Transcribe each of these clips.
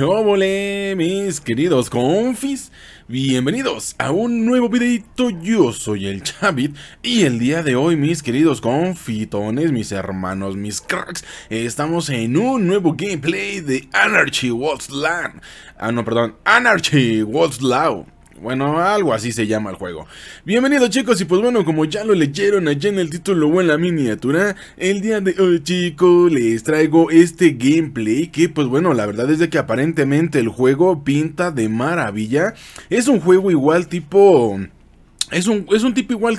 Hola mis queridos confis? Bienvenidos a un nuevo videito, yo soy el Chavit y el día de hoy mis queridos confitones, mis hermanos, mis cracks, estamos en un nuevo gameplay de Anarchy World's Land. Ah no, perdón, Anarchy World's Law bueno, algo así se llama el juego. Bienvenidos chicos y pues bueno, como ya lo leyeron allá en el título o en la miniatura, el día de hoy chicos les traigo este gameplay que pues bueno, la verdad es de que aparentemente el juego pinta de maravilla. Es un juego igual tipo... Es un, tipo igual,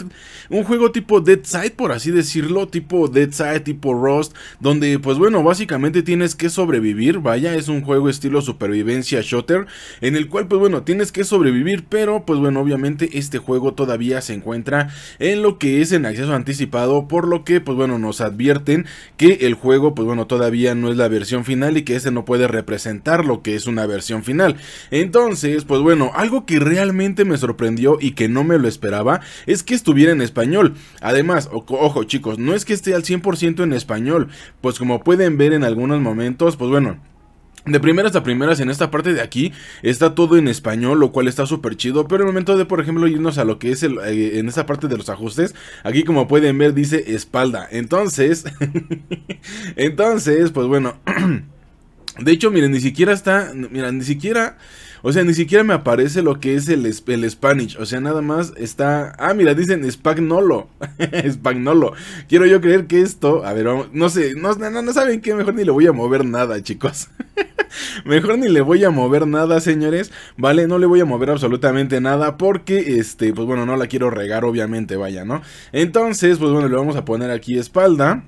un juego tipo Dead Side, por así decirlo, tipo Dead Side, tipo Rust, donde pues bueno, básicamente tienes que sobrevivir, vaya, es un juego estilo supervivencia shooter, en el cual pues bueno, tienes que sobrevivir, pero pues bueno, obviamente este juego todavía se encuentra en lo que es en acceso anticipado, por lo que pues bueno, nos advierten que el juego pues bueno, todavía no es la versión final y que ese no puede representar lo que es una versión final. Entonces, pues bueno, algo que realmente me sorprendió y que no me lo esperaba, esperaba es que estuviera en español. Además, ojo chicos, no es que esté al 100% en español, pues como pueden ver en algunos momentos, pues bueno, de primeras a primeras en esta parte de aquí está todo en español, lo cual está súper chido, pero en el momento de por ejemplo irnos a lo que es eh, en esta parte de los ajustes, aquí como pueden ver dice espalda, entonces, entonces pues bueno, de hecho miren ni siquiera está, miren, ni siquiera o sea, ni siquiera me aparece lo que es el, el Spanish. O sea, nada más está. Ah, mira, dicen Spagnolo. Spagnolo. Quiero yo creer que esto. A ver, No sé, no, no, no saben qué. Mejor ni le voy a mover nada, chicos. Mejor ni le voy a mover nada, señores. Vale, no le voy a mover absolutamente nada. Porque, este, pues bueno, no la quiero regar, obviamente, vaya, ¿no? Entonces, pues bueno, le vamos a poner aquí espalda.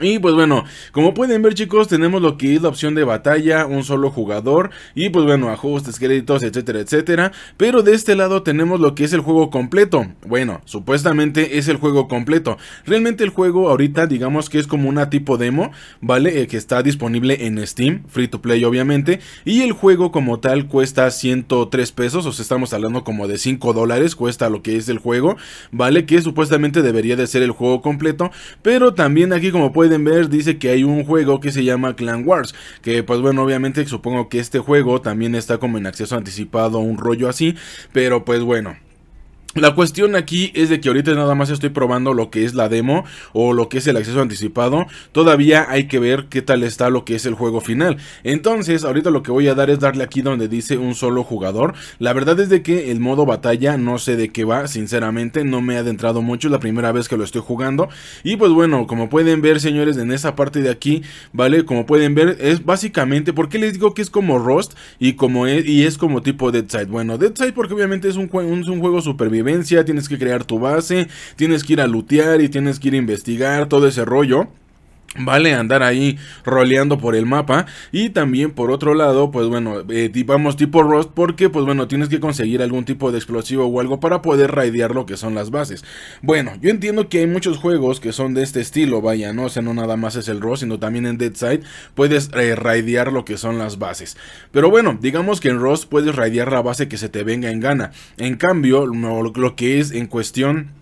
Y pues bueno, como pueden ver chicos, tenemos lo que es la opción de batalla, un solo jugador y pues bueno, ajustes, créditos, etcétera, etcétera. Pero de este lado tenemos lo que es el juego completo. Bueno, supuestamente es el juego completo. Realmente el juego ahorita digamos que es como una tipo demo, ¿vale? Eh, que está disponible en Steam, free to play obviamente. Y el juego como tal cuesta 103 pesos, o sea, estamos hablando como de 5 dólares, cuesta lo que es el juego, ¿vale? Que supuestamente debería de ser el juego completo. Pero también aquí como pueden ver, dice que hay un juego que se llama Clan Wars. Que pues bueno, obviamente supongo que este juego también está como en acceso anticipado, un rollo así. Pero pues bueno. La cuestión aquí es de que ahorita nada más estoy probando lo que es la demo o lo que es el acceso anticipado. Todavía hay que ver qué tal está lo que es el juego final. Entonces, ahorita lo que voy a dar es darle aquí donde dice un solo jugador. La verdad es de que el modo batalla no sé de qué va, sinceramente no me he adentrado mucho, es la primera vez que lo estoy jugando. Y pues bueno, como pueden ver señores, en esa parte de aquí, ¿vale? Como pueden ver, es básicamente, ¿por qué les digo que es como Rust y, como es, y es como tipo Side Bueno, Side porque obviamente es un, es un juego superviviente tienes que crear tu base, tienes que ir a lutear y tienes que ir a investigar, todo ese rollo. Vale, andar ahí roleando por el mapa. Y también por otro lado, pues bueno, eh, vamos tipo rost porque pues bueno, tienes que conseguir algún tipo de explosivo o algo para poder raidear lo que son las bases. Bueno, yo entiendo que hay muchos juegos que son de este estilo, vaya, ¿no? O sea, no nada más es el Rust, sino también en side puedes eh, raidear lo que son las bases. Pero bueno, digamos que en Rust puedes raidear la base que se te venga en gana. En cambio, lo que es en cuestión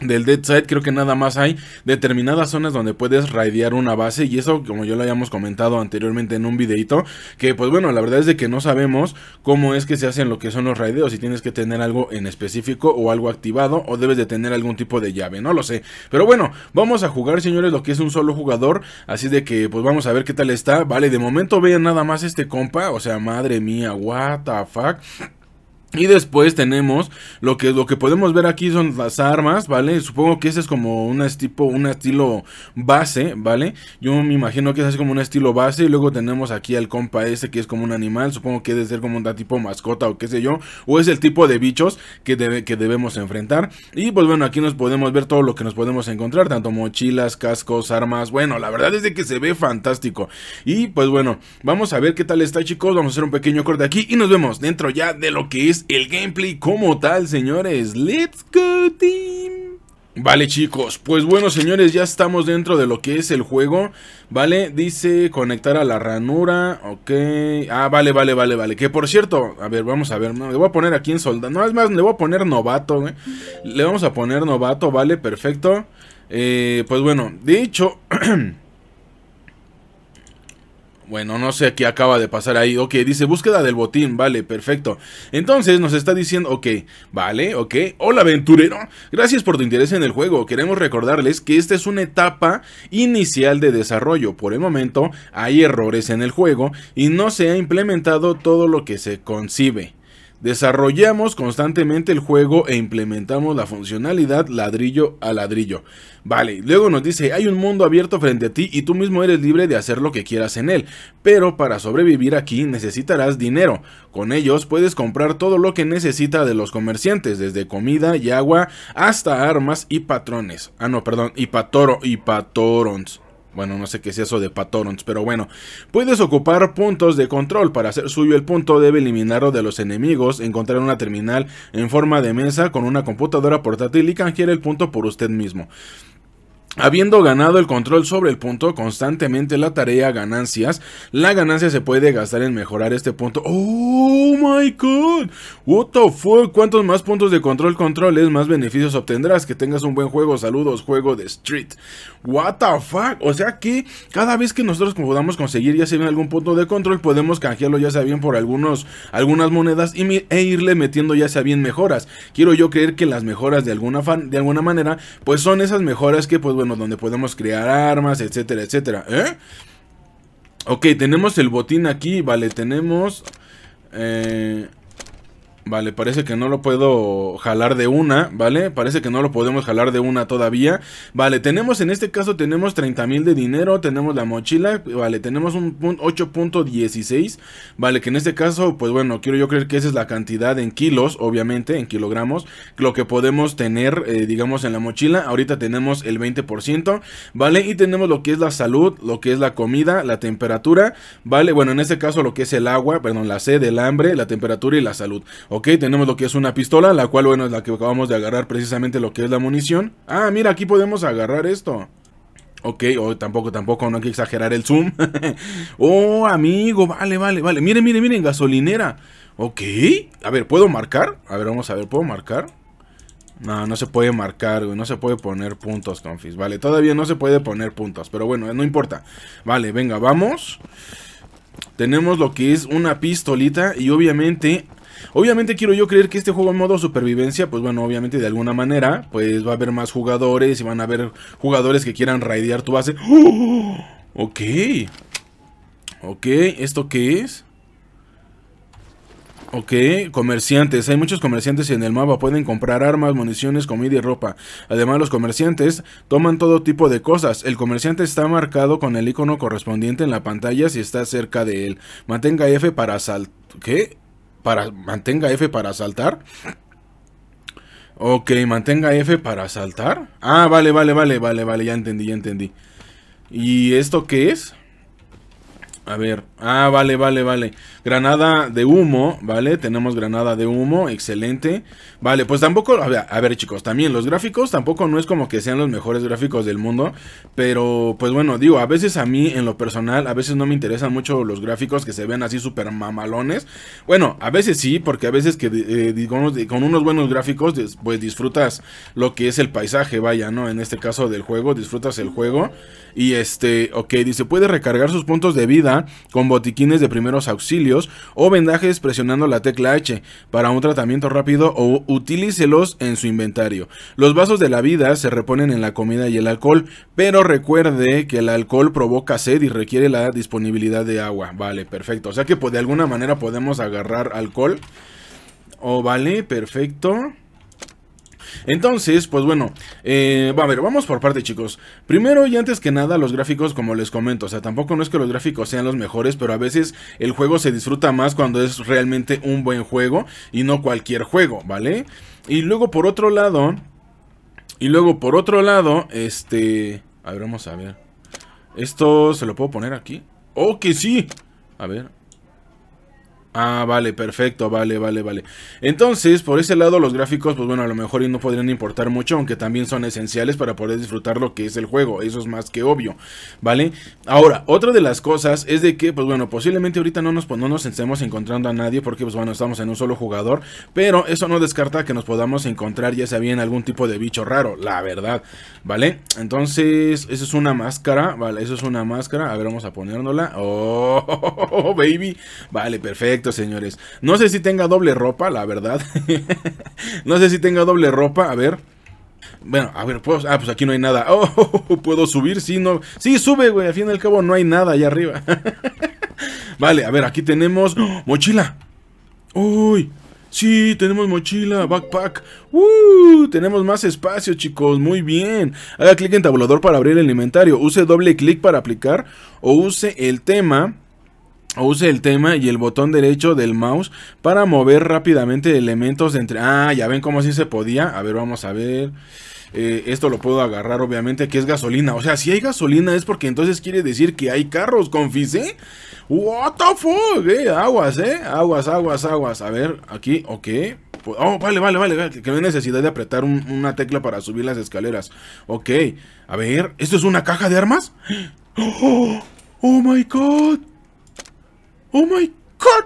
del Dead Side creo que nada más hay determinadas zonas donde puedes raidear una base y eso como yo lo habíamos comentado anteriormente en un videito que pues bueno la verdad es de que no sabemos cómo es que se hacen lo que son los raideos si tienes que tener algo en específico o algo activado o debes de tener algún tipo de llave no lo sé pero bueno vamos a jugar señores lo que es un solo jugador así de que pues vamos a ver qué tal está vale de momento vean nada más este compa o sea madre mía what the fuck y después tenemos lo que, lo que podemos ver aquí son las armas, ¿vale? Supongo que ese es como un, un estilo base, ¿vale? Yo me imagino que es así como un estilo base y luego tenemos aquí al compa ese que es como un animal, supongo que debe ser como un tipo mascota o qué sé yo, o es el tipo de bichos que, que debemos enfrentar. Y pues bueno, aquí nos podemos ver todo lo que nos podemos encontrar, tanto mochilas, cascos, armas, bueno, la verdad es de que se ve fantástico. Y pues bueno, vamos a ver qué tal está chicos, vamos a hacer un pequeño corte aquí y nos vemos dentro ya de lo que es el gameplay como tal, señores. Let's go, team. Vale chicos, pues bueno señores, ya estamos dentro de lo que es el juego, ¿vale? Dice conectar a la ranura, ok, ah, vale, vale, vale, vale, que por cierto, a ver, vamos a ver, no, le voy a poner aquí en soldado, no, es más, le voy a poner novato, ¿eh? le vamos a poner novato, vale, perfecto, eh, pues bueno, de hecho... Bueno, no sé qué acaba de pasar ahí. Ok, dice búsqueda del botín. Vale, perfecto. Entonces nos está diciendo, ok, vale, ok. Hola aventurero. Gracias por tu interés en el juego. Queremos recordarles que esta es una etapa inicial de desarrollo. Por el momento hay errores en el juego y no se ha implementado todo lo que se concibe. Desarrollamos constantemente el juego e implementamos la funcionalidad ladrillo a ladrillo. Vale, luego nos dice, hay un mundo abierto frente a ti y tú mismo eres libre de hacer lo que quieras en él, pero para sobrevivir aquí necesitarás dinero. Con ellos puedes comprar todo lo que necesita de los comerciantes, desde comida y agua hasta armas y patrones. Ah, no, perdón, y patoro, y patorons. Bueno, no sé qué es eso de patrones, pero bueno. Puedes ocupar puntos de control. Para hacer suyo el punto debe eliminarlo de los enemigos, encontrar una terminal en forma de mesa con una computadora portátil y canjear el punto por usted mismo. Habiendo ganado el control sobre el punto, constantemente la tarea ganancias, la ganancia se puede gastar en mejorar este punto. ¡Oh my god! ¿What the fuck? ¿Cuántos más puntos de control controles, más beneficios obtendrás? Que tengas un buen juego, saludos, juego de Street. What the fuck? O sea que cada vez que nosotros podamos conseguir ya sea en algún punto de control, podemos canjearlo ya sea bien por algunos, algunas monedas y e irle metiendo ya sea bien mejoras. Quiero yo creer que las mejoras de alguna, de alguna manera, pues son esas mejoras que pues bueno, donde podemos crear armas, etcétera, etcétera. ¿Eh? Ok, tenemos el botín aquí, vale, tenemos... Eh, Vale, parece que no lo puedo jalar de una, ¿vale? Parece que no lo podemos jalar de una todavía. Vale, tenemos en este caso, tenemos 30 mil de dinero, tenemos la mochila, vale, tenemos un 8.16, vale, que en este caso, pues bueno, quiero yo creer que esa es la cantidad en kilos, obviamente, en kilogramos, lo que podemos tener, eh, digamos, en la mochila. Ahorita tenemos el 20%, ¿vale? Y tenemos lo que es la salud, lo que es la comida, la temperatura, ¿vale? Bueno, en este caso lo que es el agua, perdón, la sed, el hambre, la temperatura y la salud, Ok, tenemos lo que es una pistola, la cual, bueno, es la que acabamos de agarrar precisamente lo que es la munición. Ah, mira, aquí podemos agarrar esto. Ok, o tampoco, tampoco, no hay que exagerar el zoom. oh, amigo, vale, vale, vale. Miren, miren, miren, gasolinera. Ok, a ver, ¿puedo marcar? A ver, vamos a ver, ¿puedo marcar? No, no se puede marcar, güey. No se puede poner puntos, confis. Vale, todavía no se puede poner puntos. Pero bueno, no importa. Vale, venga, vamos. Tenemos lo que es una pistolita. Y obviamente Obviamente quiero yo creer que este juego en modo supervivencia, pues bueno, obviamente de alguna manera, pues va a haber más jugadores y van a haber jugadores que quieran raidear tu base. ¡Oh! Ok. Ok, ¿esto qué es? Ok, comerciantes. Hay muchos comerciantes en el mapa. Pueden comprar armas, municiones, comida y ropa. Además, los comerciantes toman todo tipo de cosas. El comerciante está marcado con el icono correspondiente en la pantalla si está cerca de él. Mantenga F para asalto. ¿Qué? para mantenga F para saltar. Ok, mantenga F para saltar. Ah, vale, vale, vale, vale, vale, ya entendí, ya entendí. ¿Y esto qué es? A ver, ah, vale, vale, vale. Granada de humo, ¿vale? Tenemos granada de humo, excelente. Vale, pues tampoco, a ver, chicos, también los gráficos tampoco no es como que sean los mejores gráficos del mundo, pero pues bueno, digo, a veces a mí en lo personal, a veces no me interesan mucho los gráficos que se ven así súper mamalones. Bueno, a veces sí, porque a veces que, eh, con unos buenos gráficos, pues disfrutas lo que es el paisaje, vaya, ¿no? En este caso del juego, disfrutas el juego. Y este, ok, dice, puede recargar sus puntos de vida con botiquines de primeros auxilios o vendajes presionando la tecla H para un tratamiento rápido o utilícelos en su inventario. Los vasos de la vida se reponen en la comida y el alcohol, pero recuerde que el alcohol provoca sed y requiere la disponibilidad de agua. Vale, perfecto. O sea que pues, de alguna manera podemos agarrar alcohol. O oh, vale, perfecto. Entonces, pues bueno, eh, va a ver, vamos por parte chicos. Primero y antes que nada, los gráficos como les comento, o sea, tampoco no es que los gráficos sean los mejores, pero a veces el juego se disfruta más cuando es realmente un buen juego y no cualquier juego, ¿vale? Y luego por otro lado, y luego por otro lado, este... A ver, vamos a ver. Esto se lo puedo poner aquí. ¡Oh, que sí! A ver, Ah, vale, perfecto, vale, vale, vale. Entonces, por ese lado, los gráficos, pues bueno, a lo mejor no podrían importar mucho, aunque también son esenciales para poder disfrutar lo que es el juego, eso es más que obvio, ¿vale? Ahora, otra de las cosas es de que, pues bueno, posiblemente ahorita no nos, pues, nos estemos encontrando a nadie, porque pues bueno, estamos en un solo jugador, pero eso no descarta que nos podamos encontrar, ya sea bien, algún tipo de bicho raro, la verdad, ¿vale? Entonces, eso es una máscara, ¿vale? Eso es una máscara, a ver, vamos a ponérnosla, oh, baby, vale, perfecto señores. No sé si tenga doble ropa, la verdad. no sé si tenga doble ropa, a ver. Bueno, a ver, pues, ah, pues aquí no hay nada. Oh, puedo subir, si no. Si sube, güey, al fin y al cabo no hay nada allá arriba. vale, a ver, aquí tenemos mochila. Uy, Sí, tenemos mochila, backpack. Uh, tenemos más espacio, chicos. Muy bien. Haga clic en tabulador para abrir el inventario. Use doble clic para aplicar o use el tema Use el tema y el botón derecho del mouse para mover rápidamente elementos entre... Ah, ya ven cómo así se podía. A ver, vamos a ver. Eh, esto lo puedo agarrar obviamente que es gasolina. O sea, si hay gasolina es porque entonces quiere decir que hay carros, confisé. What the fuck, eh? Aguas, eh. Aguas, aguas, aguas. A ver, aquí, ok. Oh, vale, vale, vale, que no hay necesidad de apretar una tecla para subir las escaleras. Ok, a ver, ¿esto es una caja de armas? ¡Oh, oh my god! ¡Oh, my God!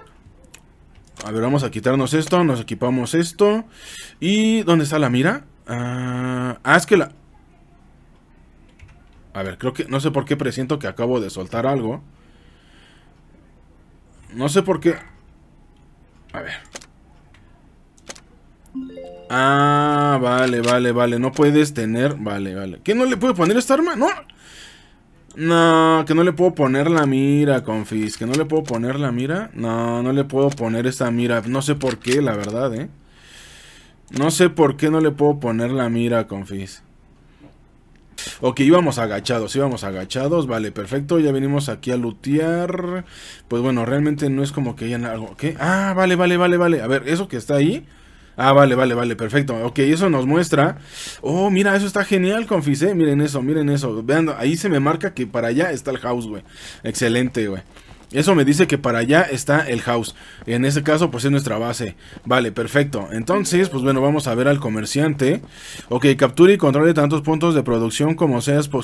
A ver, vamos a quitarnos esto. Nos equipamos esto. ¿Y dónde está la mira? Ah, ah, es que la... A ver, creo que... No sé por qué presiento que acabo de soltar algo. No sé por qué... A ver. Ah, vale, vale, vale. No puedes tener... Vale, vale. ¿Qué no le puedo poner esta arma? No, no, que no le puedo poner la mira, confis. Que no le puedo poner la mira. No, no le puedo poner esta mira. No sé por qué, la verdad, eh. No sé por qué no le puedo poner la mira, confis. Ok, íbamos agachados, íbamos agachados, vale, perfecto, ya venimos aquí a lootear Pues bueno, realmente no es como que hayan algo, ¿qué? Ah, vale, vale, vale, vale. A ver, eso que está ahí, Ah, vale, vale, vale, perfecto. Ok, eso nos muestra. Oh, mira, eso está genial, confisé. Eh. Miren eso, miren eso. Vean, ahí se me marca que para allá está el house, güey. Excelente, güey. Eso me dice que para allá está el house. En ese caso, pues es nuestra base. Vale, perfecto. Entonces, pues bueno, vamos a ver al comerciante. Ok, capture y controle tantos puntos de producción como,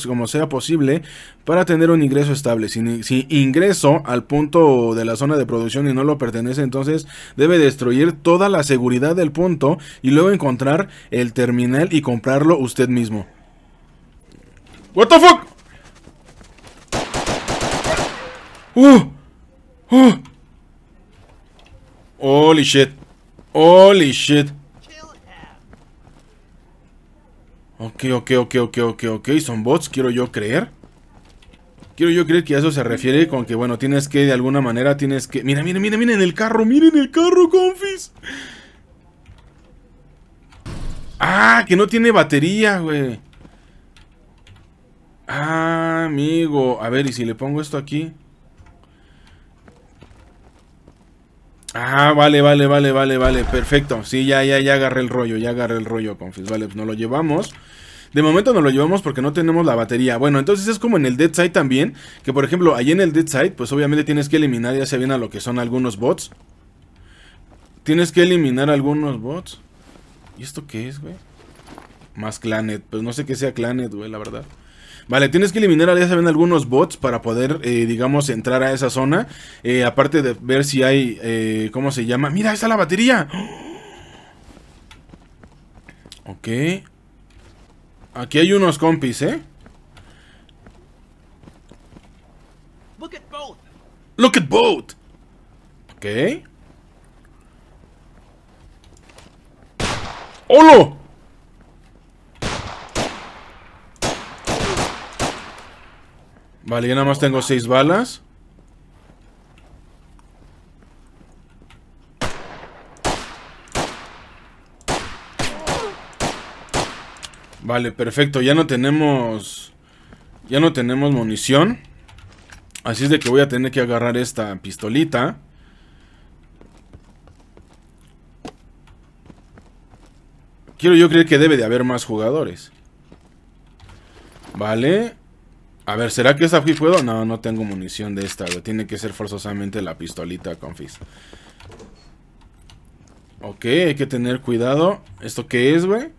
como sea posible para tener un ingreso estable. Si, si ingreso al punto de la zona de producción y no lo pertenece, entonces debe destruir toda la seguridad del punto y luego encontrar el terminal y comprarlo usted mismo. What the fuck? Oh, oh, Holy shit. Holy shit. Ok, ok, ok, ok, ok, ok. Son bots, quiero yo creer. Quiero yo creer que a eso se refiere con que, bueno, tienes que, de alguna manera, tienes que... Mira, mira, mira, en el carro, miren el carro, confis. Ah, que no tiene batería, güey. Ah, amigo. A ver, ¿y si le pongo esto aquí? Ah, vale, vale, vale, vale, vale. Perfecto. Sí, ya, ya, ya agarré el rollo, ya agarré el rollo, confis. Vale, pues no lo llevamos. De momento no lo llevamos porque no tenemos la batería. Bueno, entonces es como en el Dead Side también. Que por ejemplo, ahí en el Dead Side, pues obviamente tienes que eliminar, ya se viene a lo que son algunos bots. Tienes que eliminar algunos bots. ¿Y esto qué es, güey? Más Clanet. Pues no sé qué sea Clanet, güey, la verdad. Vale, tienes que eliminar, ya saben, algunos bots para poder, eh, digamos, entrar a esa zona. Eh, aparte de ver si hay, eh, ¿cómo se llama? ¡Mira, está la batería! Ok. Aquí hay unos compis, ¿eh? Look at both. Look at both. Ok. ¡Holo! Vale, yo nada más tengo seis balas. Vale, perfecto. Ya no tenemos... Ya no tenemos munición. Así es de que voy a tener que agarrar esta pistolita. Quiero yo creer que debe de haber más jugadores. Vale. A ver, ¿será que es aquí puedo? No, no tengo munición de esta, Tiene que ser forzosamente la pistolita, confis. Ok, hay que tener cuidado. ¿Esto qué es, güey?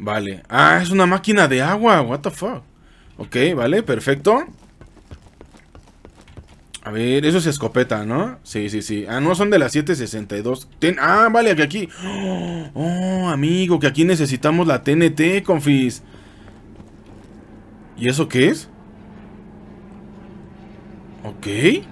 Vale. Ah, es una máquina de agua. What the fuck. Ok, vale, perfecto. A ver, eso es escopeta, ¿no? Sí, sí, sí. Ah, no, son de las 7.62. ah, vale, que aquí. Oh, amigo, que aquí necesitamos la TNT, confis. ¿Y eso qué es? Ok.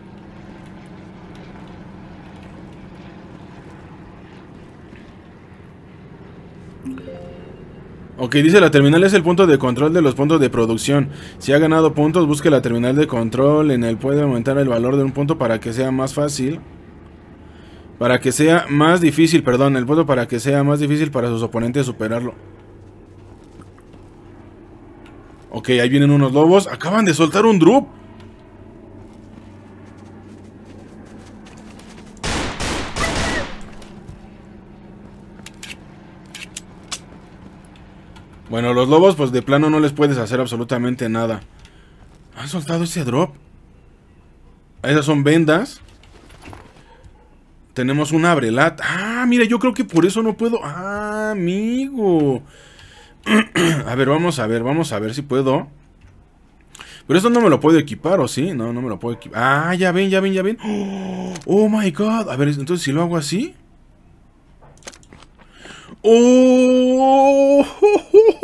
Ok, dice la terminal es el punto de control de los puntos de producción. Si ha ganado puntos, busque la terminal de control. En el puede aumentar el valor de un punto para que sea más fácil. Para que sea más difícil, perdón, el punto para que sea más difícil para sus oponentes superarlo. Ok, ahí vienen unos lobos. Acaban de soltar un drop. Bueno, los lobos pues de plano no les puedes hacer absolutamente nada. ¿Han soltado ese drop? Esas son vendas. Tenemos un abrelat. Ah, mira, yo creo que por eso no puedo... Ah, amigo. a ver, vamos a ver, vamos a ver si puedo. Pero esto no me lo puedo equipar, ¿o sí? No, no me lo puedo equipar. Ah, ya ven, ya ven, ya ven. Oh, my God. A ver, entonces si lo hago así. Oh,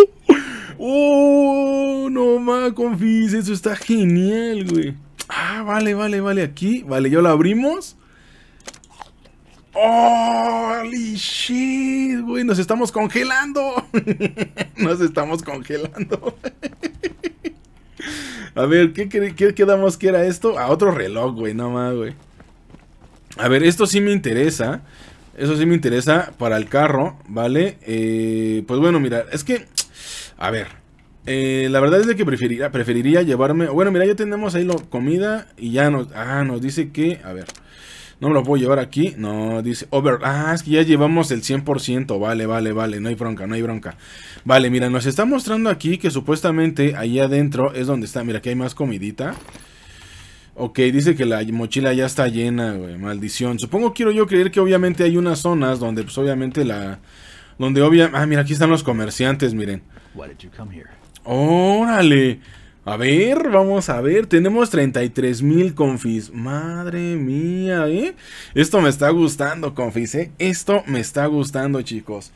oh, no más, confíes, eso está genial, güey. Ah, vale, vale, vale, aquí. Vale, ya lo abrimos. ¡Holy shit, güey! ¡Nos estamos congelando! ¡Nos estamos congelando! A ver, ¿qué, qué, quedamos que era esto? A otro reloj, güey, no más, güey. A ver, esto sí me interesa. Eso sí me interesa para el carro, ¿vale? Eh, pues bueno, mira, es que... A ver, eh, la verdad es de que preferiría, preferiría llevarme. Bueno, mira, ya tenemos ahí la comida. Y ya nos. Ah, nos dice que. A ver. No me lo puedo llevar aquí. No, dice over. Ah, es que ya llevamos el 100%. Vale, vale, vale. No hay bronca, no hay bronca. Vale, mira, nos está mostrando aquí que supuestamente ahí adentro es donde está. Mira, aquí hay más comidita. Ok, dice que la mochila ya está llena, güey. Maldición. Supongo, quiero yo creer que obviamente hay unas zonas donde, pues obviamente la... Donde obviamente. Ah, mira, aquí están los comerciantes, miren. Órale. A ver, vamos a ver. Tenemos 33 mil confis. Madre mía, ¿eh? Esto me está gustando, confis, ¿eh? Esto me está gustando, chicos.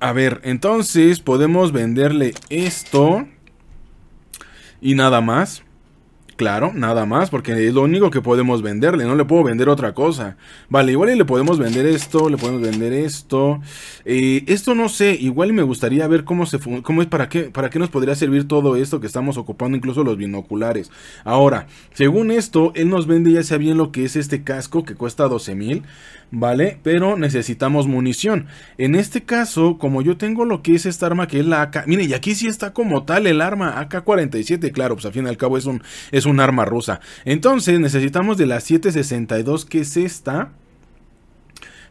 A ver, entonces podemos venderle esto. Y nada más. Claro, nada más, porque es lo único que podemos venderle, no le puedo vender otra cosa. Vale, igual le podemos vender esto, le podemos vender esto. Eh, esto no sé, igual me gustaría ver cómo se cómo es, para qué, para qué nos podría servir todo esto que estamos ocupando, incluso los binoculares. Ahora, según esto, él nos vende ya sea bien lo que es este casco que cuesta 12 mil. ¿vale? Pero necesitamos munición. En este caso, como yo tengo lo que es esta arma que es la AK, mire, y aquí sí está como tal el arma AK-47, claro, pues al fin y al cabo es un, es un arma rusa. Entonces necesitamos de la 762 que es esta.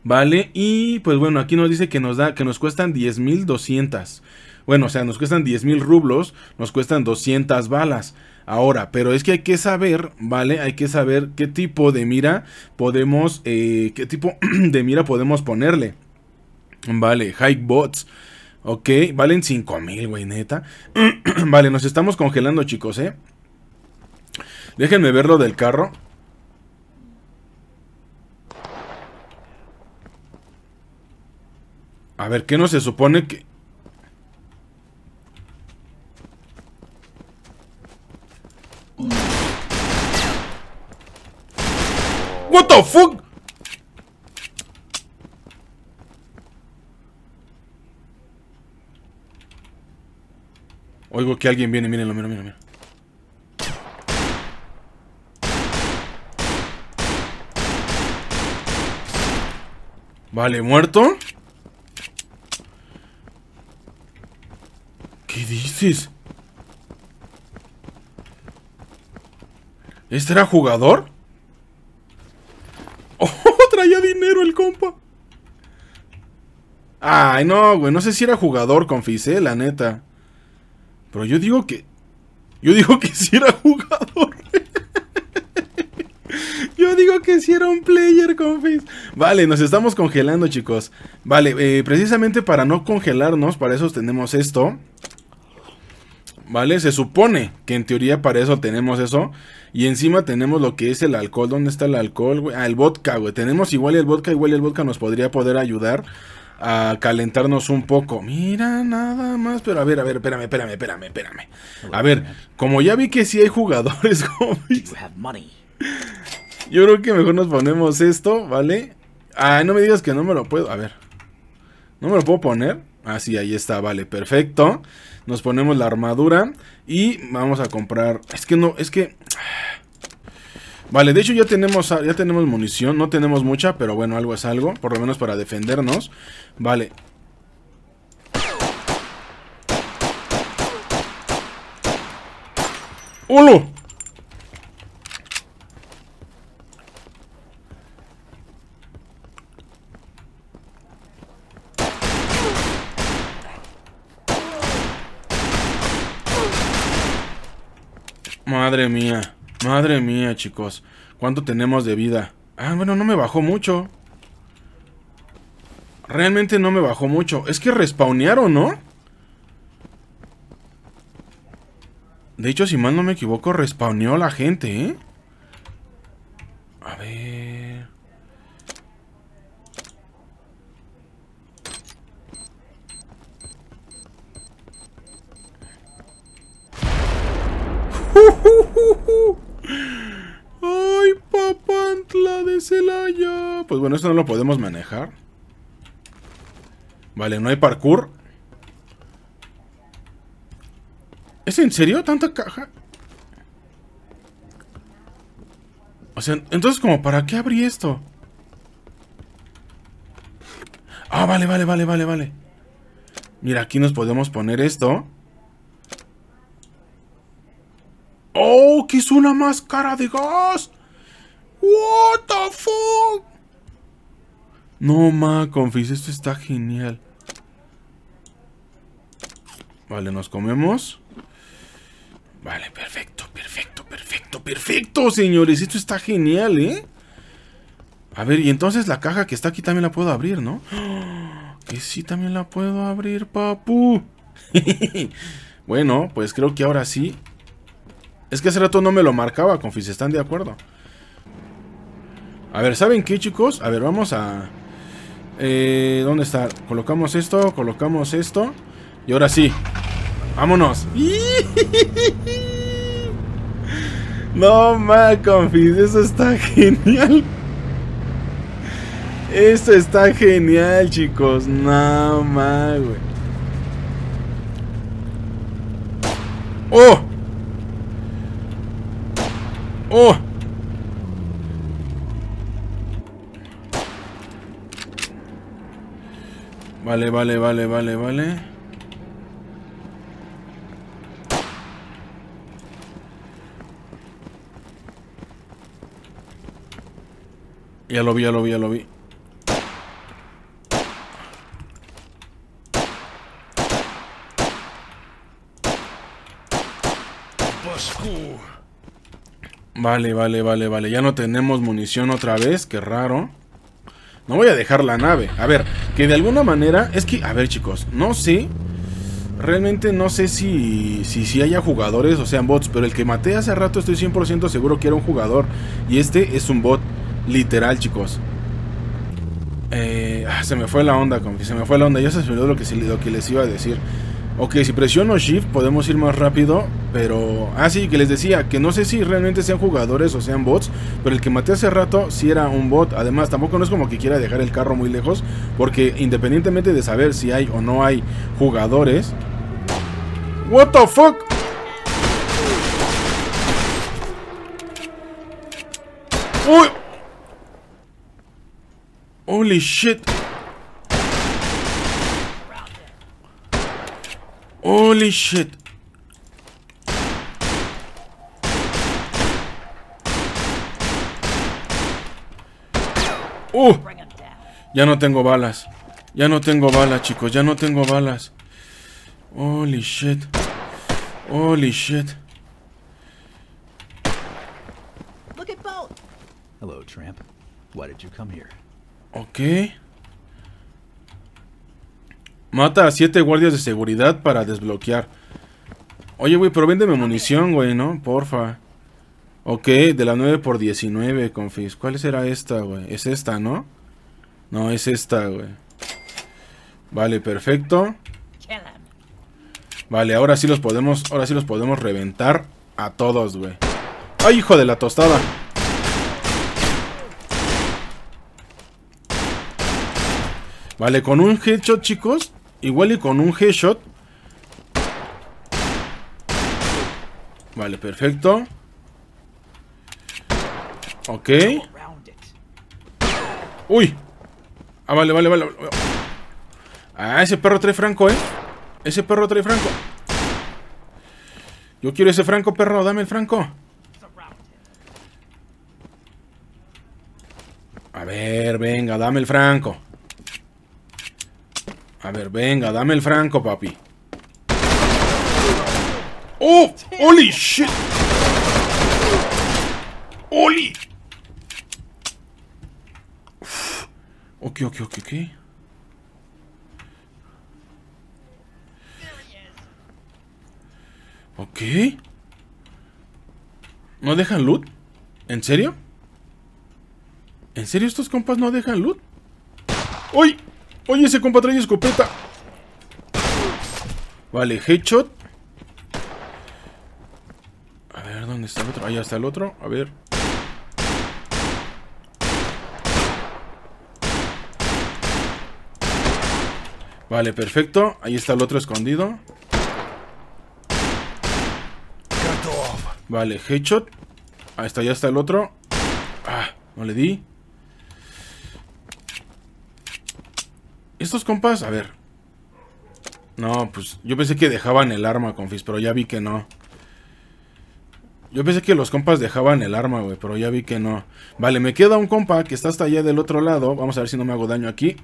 ¿Vale? Y pues bueno, aquí nos dice que nos da que nos cuestan 10200. Bueno, o sea, nos cuestan 10000 rublos, nos cuestan 200 balas. Ahora, pero es que hay que saber, ¿vale? Hay que saber qué tipo de mira podemos, eh, qué tipo de mira podemos ponerle. Vale, Hike Bots. Ok, valen 5000, güey, neta. vale, nos estamos congelando, chicos, ¿eh? Déjenme ver lo del carro. A ver, ¿qué no se supone que... What the fuck? Oigo que alguien viene, mírenlo, mira, mira, mira. Vale, muerto. ¿Qué dices? ¿Este era jugador? el compa. Ay, no, güey. No sé si era jugador, eh, la neta. Pero yo digo que. Yo digo que si era jugador. yo digo que si era un player, confis. Vale, nos estamos congelando, chicos. Vale, eh, precisamente para no congelarnos, para eso tenemos esto. ¿vale? Se supone que en teoría para eso tenemos eso. Y encima tenemos lo que es el alcohol. ¿Dónde está el alcohol, Ah, el vodka, güey. Tenemos igual el vodka, igual el vodka nos podría poder ayudar a calentarnos un poco. Mira, nada más. Pero a ver, a ver, espérame, espérame, espérame, espérame. A ver, como ya vi que si hay jugadores, Yo creo que mejor nos ponemos esto, ¿vale? Ah, no me digas que no me lo puedo. A ver. ¿No me lo puedo poner? Ah, sí, ahí está, vale, perfecto. Nos ponemos la armadura y vamos a comprar... Es que no, es que... Vale, de hecho ya tenemos, ya tenemos munición, no tenemos mucha, pero bueno, algo es algo, por lo menos para defendernos. Vale. ¡Holo! Madre mía. Madre mía, chicos. ¿Cuánto tenemos de vida? Ah, bueno, no me bajó mucho. Realmente no me bajó mucho. Es que respawnearon, ¿no? De hecho, si mal no me equivoco, respawneó la gente, ¿eh? A ver... pues bueno, esto no lo podemos manejar. Vale, no hay parkour. ¿Es en serio? ¿Tanta caja? O sea, entonces como, ¿para qué abrí esto? Ah, vale, vale, vale, vale, vale. Mira, aquí nos podemos poner esto. ¡Oh, que es una máscara de gas! ¡What the fuck! No, ma, confis, esto está genial. Vale, nos comemos. Vale, perfecto, perfecto, perfecto, perfecto, señores. Esto está genial, ¿eh? A ver, y entonces la caja que está aquí también la puedo abrir, ¿no? Que sí también la puedo abrir, papu. bueno, pues creo que ahora sí. Es que hace rato no me lo marcaba, confis, ¿están de acuerdo? A ver, ¿saben qué, chicos? A ver, vamos a... Eh, ¿Dónde está? Colocamos esto, colocamos esto. Y ahora sí. Vámonos. No me confis, eso está genial. Esto está genial, chicos. No mames güey. ¡Oh! ¡Oh! Vale, vale, vale, vale, vale. Ya lo vi, ya lo vi, ya lo vi. Vale, vale, vale, vale. Ya no tenemos munición otra vez, qué raro. No voy a dejar la nave. A ver, que de alguna manera... Es que, a ver chicos, no sé... Realmente no sé si, si, si haya jugadores o sean bots, pero el que maté hace rato estoy 100% seguro que era un jugador. Y este es un bot, literal chicos. Eh, ah, se me fue la onda, que se me fue la onda. Ya se me olvidó lo que les iba a decir. Ok, si presiono Shift podemos ir más rápido, pero... Ah, sí, que les decía, que no sé si realmente sean jugadores o sean bots, pero el que maté hace rato sí era un bot. Además, tampoco no es como que quiera dejar el carro muy lejos, porque independientemente de saber si hay o no hay jugadores... What the fuck? ¡Uy! Holy shit. Holy shit. Uh, ya no tengo balas. Ya no tengo balas, chicos. Ya no tengo balas. Holy shit. Holy shit. Look at Hello, tramp. Why did you come here? Okay. Mata a siete guardias de seguridad para desbloquear. Oye, güey, pero véndeme munición, güey, ¿no? Porfa. Ok, de la 9 por 19, confis. ¿Cuál será esta, güey? Es esta, ¿no? No, es esta, güey. Vale, perfecto. Vale, ahora sí los podemos, ahora sí los podemos reventar a todos, güey. ¡Ay, hijo de la tostada! Vale, con un headshot, chicos, Igual y con un headshot. Vale, perfecto. Ok. Uy. Ah, vale, vale, vale. Ah, ese perro trae franco, ¿eh? Ese perro trae franco. Yo quiero ese franco, perro. Dame el franco. A ver, venga, dame el franco. A ver, venga, dame el franco, papi. ¡Oh! ¡Holy shit! ¡Holy! Ok, ok, ok, ok. Ok. ¿No dejan loot? ¿En serio? ¿En serio estos compas no dejan loot? ¡Uy! Oye, ese compa trae escopeta. Vale, headshot. A ver, ¿dónde está el otro? Ahí está el otro. A ver. Vale, perfecto. Ahí está el otro escondido. Vale, headshot. Ahí está, ya está el otro. Ah, no le di. Estos compas, a ver. No, pues yo pensé que dejaban el arma, confis, pero ya vi que no. Yo pensé que los compas dejaban el arma, güey, pero ya vi que no. Vale, me queda un compa que está hasta allá del otro lado. Vamos a ver si no me hago daño aquí.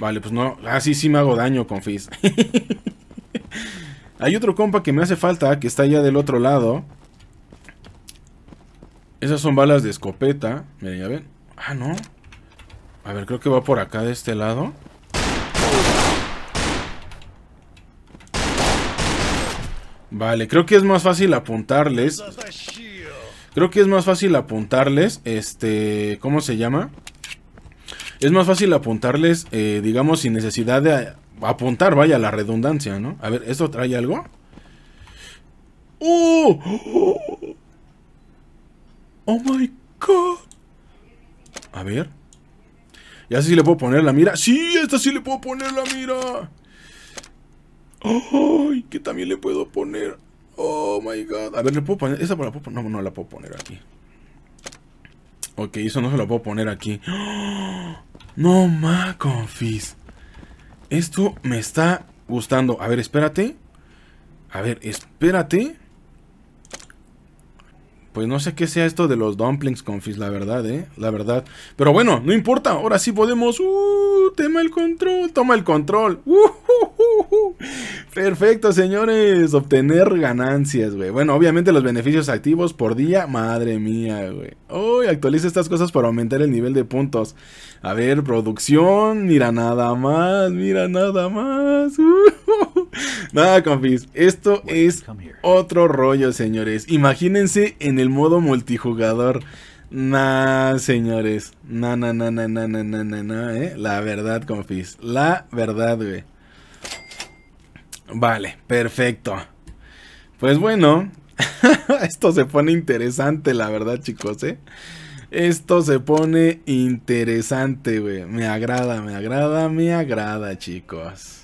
Vale, pues no. Ah, sí, sí me hago daño, confis. Hay otro compa que me hace falta, que está allá del otro lado. Esas son balas de escopeta. Miren, ya ven. Ah, no. A ver, creo que va por acá de este lado. Vale, creo que es más fácil apuntarles. Creo que es más fácil apuntarles, este, ¿cómo se llama? Es más fácil apuntarles, eh, digamos, sin necesidad de apuntar, vaya, la redundancia, ¿no? A ver, ¿esto trae algo? ¡Oh! ¡Oh, oh my God! A ver... Ya sé si le puedo poner la mira. ¡Sí! ¡Esta sí le puedo poner la mira! ¡Ay! que también le puedo poner? ¡Oh, my God! A ver, ¿le puedo poner? ¿Esa la puedo poner? No, no la puedo poner aquí. Ok, eso no se lo puedo poner aquí. No, ma, confis. Esto me está gustando. A ver, espérate. A ver, espérate. Pues no sé qué sea esto de los dumplings, confis, la verdad, ¿eh? La verdad. Pero bueno, no importa, ahora sí podemos... ¡Uh! Toma el control, toma el control. Uh, perfecto, señores. Obtener ganancias, güey. Bueno, obviamente los beneficios activos por día. Madre mía, güey. Uy, actualiza estas cosas para aumentar el nivel de puntos. A ver, producción. Mira nada más, mira nada más. Nada, confis, Esto es otro rollo, señores. Imagínense en el modo multijugador. Nah, señores. na na na na na na na na, eh. La verdad, confis. La verdad, güey. Vale, perfecto. Pues bueno, esto se pone interesante, la verdad, chicos, eh. Esto se pone interesante, güey. Me agrada, me agrada, me agrada, chicos.